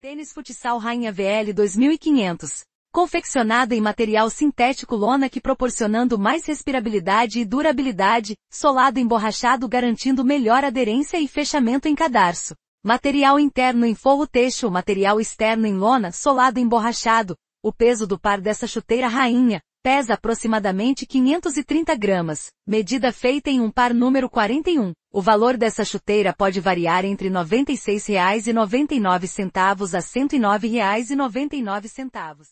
Tênis Futsal Rainha VL 2500. Confeccionada em material sintético lona que proporcionando mais respirabilidade e durabilidade, solado emborrachado garantindo melhor aderência e fechamento em cadarço. Material interno em forro teixo, material externo em lona solado emborrachado. O peso do par dessa chuteira rainha pesa aproximadamente 530 gramas, medida feita em um par número 41. O valor dessa chuteira pode variar entre R$ 96,99 a R$ 109,99.